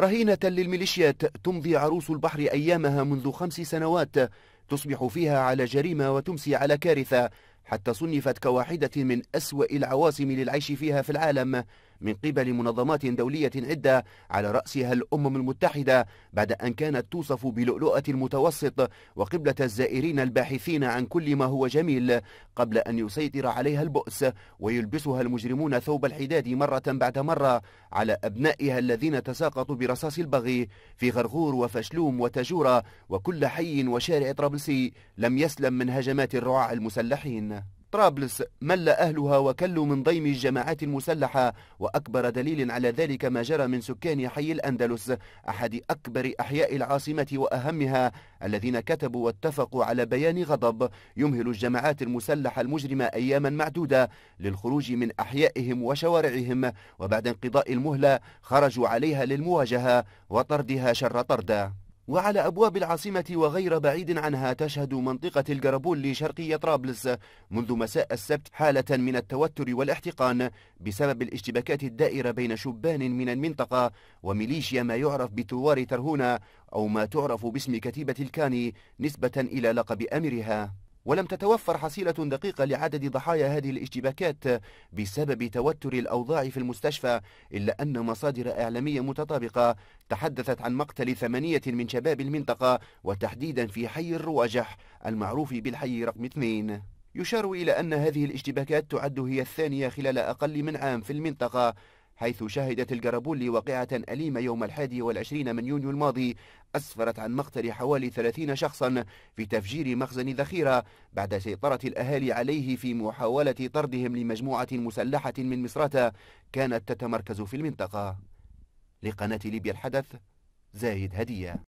رهينة للميليشيات تمضي عروس البحر أيامها منذ خمس سنوات تصبح فيها على جريمة وتمسي على كارثة حتى صنفت كواحدة من أسوأ العواصم للعيش فيها في العالم من قبل منظمات دولية عدة على رأسها الأمم المتحدة بعد أن كانت توصف بلؤلؤة المتوسط وقبلة الزائرين الباحثين عن كل ما هو جميل قبل أن يسيطر عليها البؤس ويلبسها المجرمون ثوب الحداد مرة بعد مرة على أبنائها الذين تساقطوا برصاص البغي في غرغور وفشلوم وتجورة وكل حي وشارع طرابلسي لم يسلم من هجمات الرعاع المسلحين طرابلس مل أهلها وكلوا من ضيم الجماعات المسلحة وأكبر دليل على ذلك ما جرى من سكان حي الأندلس أحد أكبر أحياء العاصمة وأهمها الذين كتبوا واتفقوا على بيان غضب يمهل الجماعات المسلحة المجرمة أياما معدودة للخروج من أحيائهم وشوارعهم وبعد انقضاء المهلة خرجوا عليها للمواجهة وطردها شر طرده وعلى أبواب العاصمة وغير بعيد عنها تشهد منطقة الجربول شرقية طرابلس منذ مساء السبت حالة من التوتر والاحتقان بسبب الاشتباكات الدائرة بين شبان من المنطقة وميليشيا ما يعرف بثوار ترهونة أو ما تعرف باسم كتيبة الكاني نسبة إلى لقب أمرها ولم تتوفر حصيلة دقيقة لعدد ضحايا هذه الاشتباكات بسبب توتر الأوضاع في المستشفى إلا أن مصادر إعلامية متطابقة تحدثت عن مقتل ثمانية من شباب المنطقة وتحديدا في حي الرواجح المعروف بالحي رقم اثنين يشار إلى أن هذه الاشتباكات تعد هي الثانية خلال أقل من عام في المنطقة حيث شهدت الجرابولي واقعة أليمة يوم الحادي والعشرين من يونيو الماضي أسفرت عن مقتل حوالي ثلاثين شخصا في تفجير مخزن ذخيرة بعد سيطرة الأهالي عليه في محاولة طردهم لمجموعة مسلحة من مصراتة كانت تتمركز في المنطقة لقناة ليبيا الحدث زايد هدية